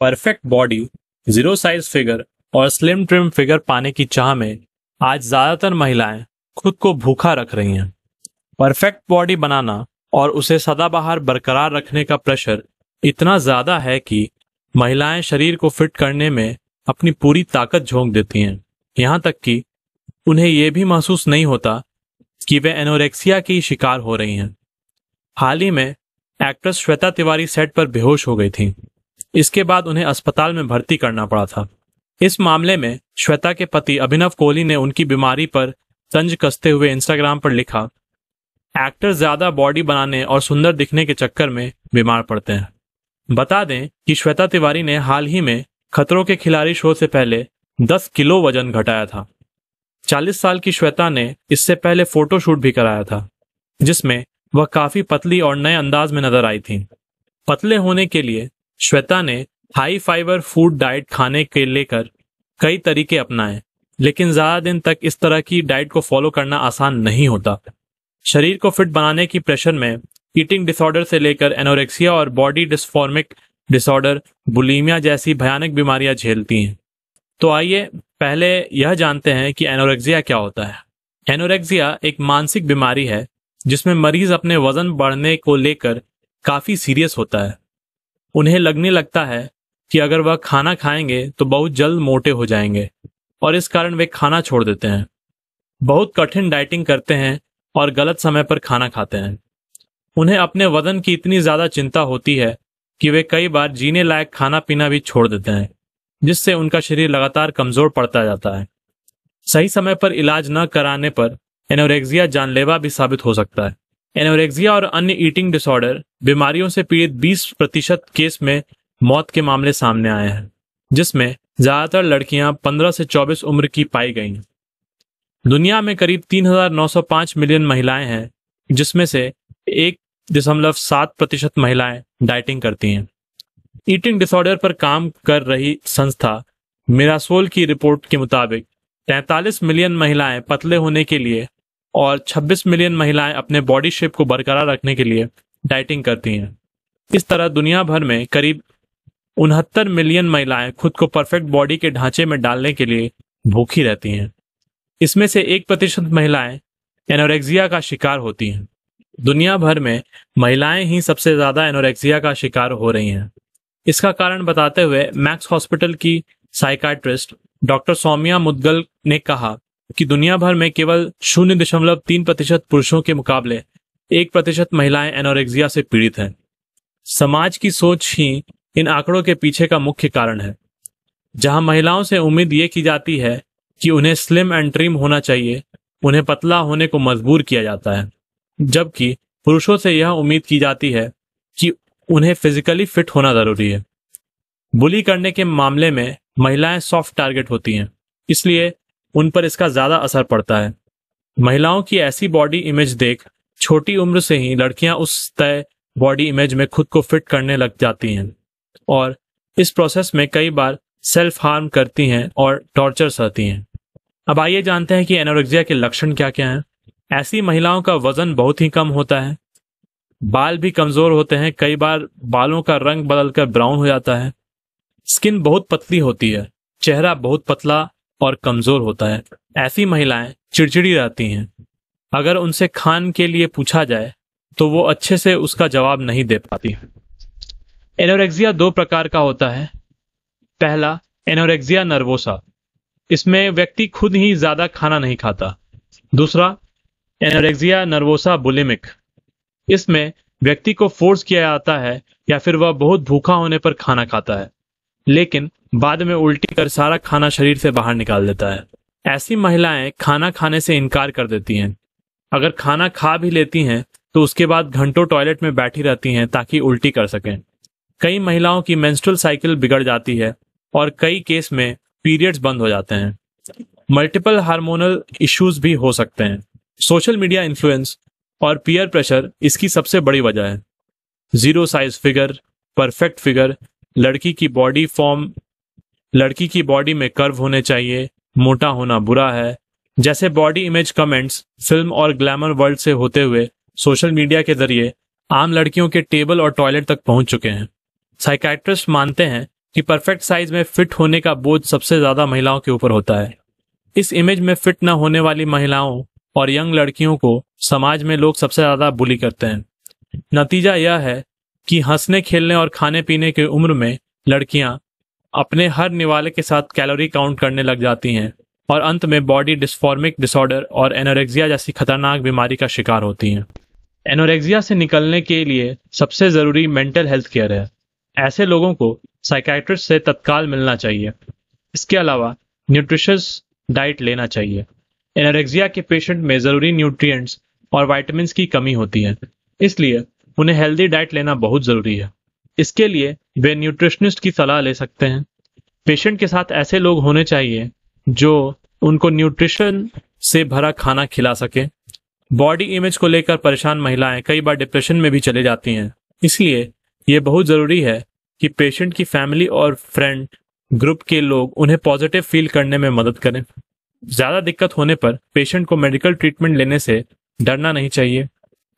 Perfect body zero size figure और slim trim figure पाने की चाह में आज ज्यादातर महिलाएं खुद को भूखा रख रही हैं परफेक्ट बॉडी बनाना और उसे सदाबहार बरकरार रखने का प्रेशर इतना ज्यादा है कि महिलाएं शरीर को फिट करने में अपनी पूरी ताकत झोंक देती हैं यहाँ तक कि उन्हें यह भी महसूस नहीं होता कि वे एनोरेक्सिया की शिकार हो रही हैं हाल ही में एक्ट्रेस श्वेता तिवारी सेट पर बेहोश हो गई थी इसके बाद उन्हें अस्पताल में भर्ती करना पड़ा था इस मामले में श्वेता के पति अभिनव कोहली ने उनकी बीमारी पर तंज कसते हुए इंस्टाग्राम पर लिखा एक्टर ज्यादा बॉडी बनाने और सुंदर दिखने के चक्कर में बीमार पड़ते हैं बता दें कि श्वेता तिवारी ने हाल ही में खतरों के खिलाड़ी शो से पहले 10 किलो वजन घटाया था 40 साल की श्वेता ने इससे पहले फोटोशूट भी कराया था जिसमें वह काफी पतली और नए अंदाज में नजर आई थी पतले होने के लिए श्वेता ने हाई फाइबर फूड डाइट खाने के लेकर कई तरीके अपनाए लेकिन ज्यादा दिन तक इस तरह की डाइट को फॉलो करना आसान नहीं होता शरीर को फिट बनाने की प्रेशर में ईटिंग डिसऑर्डर से लेकर एनोरेक्सिया और बॉडी डिस्फॉर्मिक डिसऑर्डर बुलीमिया जैसी भयानक बीमारियां झेलती हैं तो आइए पहले यह जानते हैं कि एनोरेक्सिया क्या होता है एनोरेक्सिया एक मानसिक बीमारी है जिसमें मरीज अपने वजन बढ़ने को लेकर काफी सीरियस होता है उन्हें लगने लगता है कि अगर वह खाना खाएंगे तो बहुत जल्द मोटे हो जाएंगे और इस कारण वे खाना छोड़ देते हैं बहुत कठिन डाइटिंग करते हैं और गलत समय पर खाना खाते हैं उन्हें अपने वजन की इतनी ज़्यादा चिंता होती है कि वे कई बार जीने लायक खाना पीना भी छोड़ देते हैं जिससे उनका शरीर लगातार कमज़ोर पड़ता जाता है सही समय पर इलाज न कराने पर एनोरेक्सिया जानलेवा भी साबित हो सकता है एनोरेक्सिया और अन्य ईटिंग डिसऑर्डर बीमारियों से पीड़ित 20 प्रतिशत केस में मौत के मामले सामने आए हैं जिसमें ज्यादातर लड़कियां 15 से 24 उम्र की पाई गई दुनिया में करीब 3,905 मिलियन महिलाएं हैं जिसमें से एक दशमलव सात प्रतिशत महिलाएं डाइटिंग करती हैं ईटिंग डिसऑर्डर पर काम कर रही संस्था मिरासोल की रिपोर्ट के मुताबिक 43 मिलियन महिलाएं पतले होने के लिए और 26 मिलियन महिलाएं अपने बॉडी शेप को बरकरार रखने के लिए डाइटिंग करती हैं इस तरह दुनिया भर में करीब उनहत्तर मिलियन महिलाएं खुद को परफेक्ट बॉडी के ढांचे में डालने के लिए भूखी रहती हैं इसमें से एक प्रतिशत महिलाएं एनोरेक्सिया का शिकार होती हैं दुनिया भर में महिलाएं ही सबसे ज्यादा एनोरेक्सिया का शिकार हो रही हैं इसका कारण बताते हुए मैक्स हॉस्पिटल की साइकाट्रिस्ट डॉक्टर सौम्या मुदगल ने कहा कि दुनिया भर में केवल शून्य दशमलव तीन प्रतिशत पुरुषों के मुकाबले एक प्रतिशत महिलाएं एनोरेक्सिया से पीड़ित हैं समाज की सोच ही इन आंकड़ों के पीछे का मुख्य कारण है जहां महिलाओं से उम्मीद ये की जाती है कि उन्हें स्लिम एंड ट्रिम होना चाहिए उन्हें पतला होने को मजबूर किया जाता है जबकि पुरुषों से यह उम्मीद की जाती है कि उन्हें फिजिकली फिट होना जरूरी है बुली करने के मामले में महिलाएं सॉफ्ट टारगेट होती हैं इसलिए उन पर इसका ज्यादा असर पड़ता है महिलाओं की ऐसी बॉडी इमेज देख छोटी उम्र से ही लड़कियां उस तय बॉडी इमेज में खुद को फिट करने लग जाती हैं और इस प्रोसेस में कई बार सेल्फ हार्म करती हैं और टॉर्चर सहती हैं अब आइए जानते हैं कि एनोरेक्सिया के लक्षण क्या क्या हैं ऐसी महिलाओं का वजन बहुत ही कम होता है बाल भी कमजोर होते हैं कई बार बालों का रंग बदलकर ब्राउन हो जाता है स्किन बहुत पतली होती है चेहरा बहुत पतला और कमजोर होता है ऐसी महिलाएं चिड़चिड़ी रहती हैं अगर उनसे खान के लिए पूछा जाए तो वो अच्छे से उसका जवाब नहीं दे पाती एनोरेक्सिया दो प्रकार का होता है पहला एनोरेक्सिया नर्वोसा इसमें व्यक्ति खुद ही ज्यादा खाना नहीं खाता दूसरा एनोरेक्सिया नर्वोसा बुलिमिक इसमें व्यक्ति को फोर्स किया जाता है या फिर वह बहुत भूखा होने पर खाना खाता है लेकिन बाद में उल्टी कर सारा खाना शरीर से बाहर निकाल देता है ऐसी महिलाएं खाना खाने से इनकार कर देती हैं अगर खाना खा भी लेती हैं तो उसके बाद घंटों टॉयलेट में बैठी रहती हैं ताकि उल्टी कर सकें कई महिलाओं की मेंस्ट्रुअल साइकिल बिगड़ जाती है और कई केस में पीरियड्स बंद हो जाते हैं मल्टीपल हार्मोनल इश्यूज भी हो सकते हैं सोशल मीडिया इन्फ्लुएंस और पीयर प्रेशर इसकी सबसे बड़ी वजह है zero size figure perfect figure लड़की की बॉडी फॉर्म लड़की की बॉडी में कर्व होने चाहिए मोटा होना बुरा है जैसे बॉडी इमेज कमेंट्स फिल्म और ग्लैमर वर्ल्ड से होते हुए सोशल मीडिया के जरिए आम लड़कियों के टेबल और टॉयलेट तक पहुंच चुके हैं साइकैट्रिस्ट मानते हैं कि परफेक्ट साइज में फिट होने का बोझ सबसे ज्यादा महिलाओं के ऊपर होता है इस इमेज में फिट न होने वाली महिलाओं और यंग लड़कियों को समाज में लोग सबसे ज्यादा बुली करते हैं नतीजा यह है कि हंसने खेलने और खाने पीने की उम्र में लड़कियां अपने हर निवाले के साथ कैलोरी काउंट करने लग जाती हैं और अंत में बॉडी डिस्फॉर्मिक डिसऑर्डर और एनोरेक्सिया जैसी खतरनाक बीमारी का शिकार होती हैं एनोरेक्सिया से निकलने के लिए सबसे ज़रूरी मेंटल हेल्थ केयर है ऐसे लोगों को साइकाट्रिस्ट से तत्काल मिलना चाहिए इसके अलावा न्यूट्रिशस डाइट लेना चाहिए एनोरेक्सिया के पेशेंट में ज़रूरी न्यूट्रिएंट्स और वाइटमिन की कमी होती है इसलिए उन्हें हेल्दी डाइट लेना बहुत ज़रूरी है इसके लिए वे न्यूट्रिशनिस्ट की सलाह ले सकते हैं पेशेंट के साथ ऐसे लोग होने चाहिए जो उनको न्यूट्रिशन से भरा खाना खिला सके बॉडी इमेज को लेकर परेशान महिलाएं कई बार डिप्रेशन में भी चले जाती हैं इसलिए ये बहुत ज़रूरी है कि पेशेंट की फैमिली और फ्रेंड ग्रुप के लोग उन्हें पॉजिटिव फील करने में मदद करें ज़्यादा दिक्कत होने पर पेशेंट को मेडिकल ट्रीटमेंट लेने से डरना नहीं चाहिए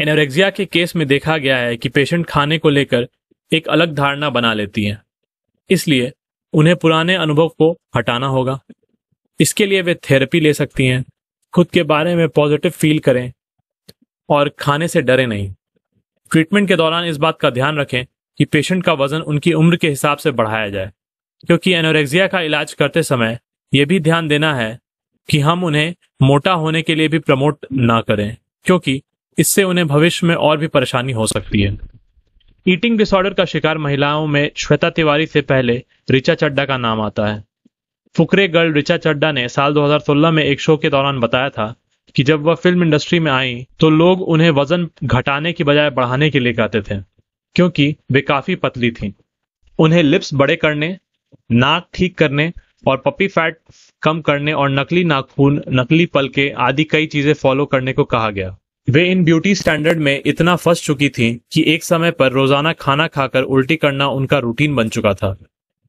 एनोरेक्सिया के केस में देखा गया है कि पेशेंट खाने को लेकर एक अलग धारणा बना लेती हैं इसलिए उन्हें पुराने अनुभव को हटाना होगा इसके लिए वे थेरेपी ले सकती हैं खुद के बारे में पॉजिटिव फील करें और खाने से डरे नहीं ट्रीटमेंट के दौरान इस बात का ध्यान रखें कि पेशेंट का वजन उनकी उम्र के हिसाब से बढ़ाया जाए क्योंकि एनोरेक्सिया का इलाज करते समय यह भी ध्यान देना है कि हम उन्हें मोटा होने के लिए भी प्रमोट ना करें क्योंकि इससे उन्हें भविष्य में और भी परेशानी हो सकती है ईटिंग डिसऑर्डर का शिकार महिलाओं में श्वेता तिवारी से पहले रिचा चड्डा का नाम आता है फुकरे गर्ल रिचा चड्डा ने साल 2016 में एक शो के दौरान बताया था कि जब वह फिल्म इंडस्ट्री में आई तो लोग उन्हें वजन घटाने की बजाय बढ़ाने के लिए कहते थे क्योंकि वे काफी पतली थीं। उन्हें लिप्स बड़े करने नाक ठीक करने और पपी फैट कम करने और नकली नाखून नकली पलके आदि कई चीजें फॉलो करने को कहा गया वे इन ब्यूटी स्टैंडर्ड में इतना फंस चुकी थीं कि एक समय पर रोजाना खाना खाकर उल्टी करना उनका रूटीन बन चुका था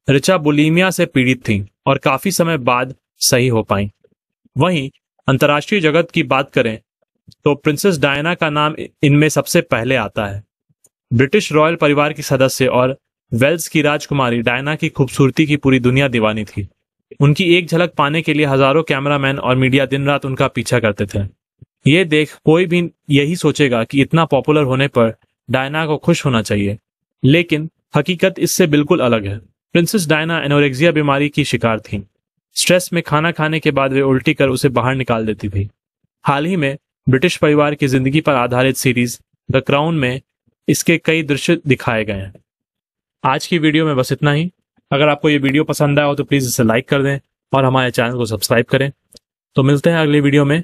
रिचा बुलीमिया से पीड़ित थीं और काफी समय बाद सही हो पाई वहीं अंतर्राष्ट्रीय जगत की बात करें तो प्रिंसेस डायना का नाम इनमें सबसे पहले आता है ब्रिटिश रॉयल परिवार की सदस्य और वेल्स की राजकुमारी डायना की खूबसूरती की पूरी दुनिया दीवानी थी उनकी एक झलक पाने के लिए हजारों कैमरामैन और मीडिया दिन रात उनका पीछा करते थे ये देख कोई भी यही सोचेगा कि इतना पॉपुलर होने पर डायना को खुश होना चाहिए लेकिन हकीकत इससे बिल्कुल अलग है प्रिंसेस डायना एनोरेक्सिया बीमारी की शिकार थी स्ट्रेस में खाना खाने के बाद वे उल्टी कर उसे बाहर निकाल देती थी हाल ही में ब्रिटिश परिवार की जिंदगी पर आधारित सीरीज द क्राउन में इसके कई दृश्य दिखाए गए हैं आज की वीडियो में बस इतना ही अगर आपको ये वीडियो पसंद आया हो तो प्लीज़ इसे लाइक कर दें और हमारे चैनल को सब्सक्राइब करें तो मिलते हैं अगले वीडियो में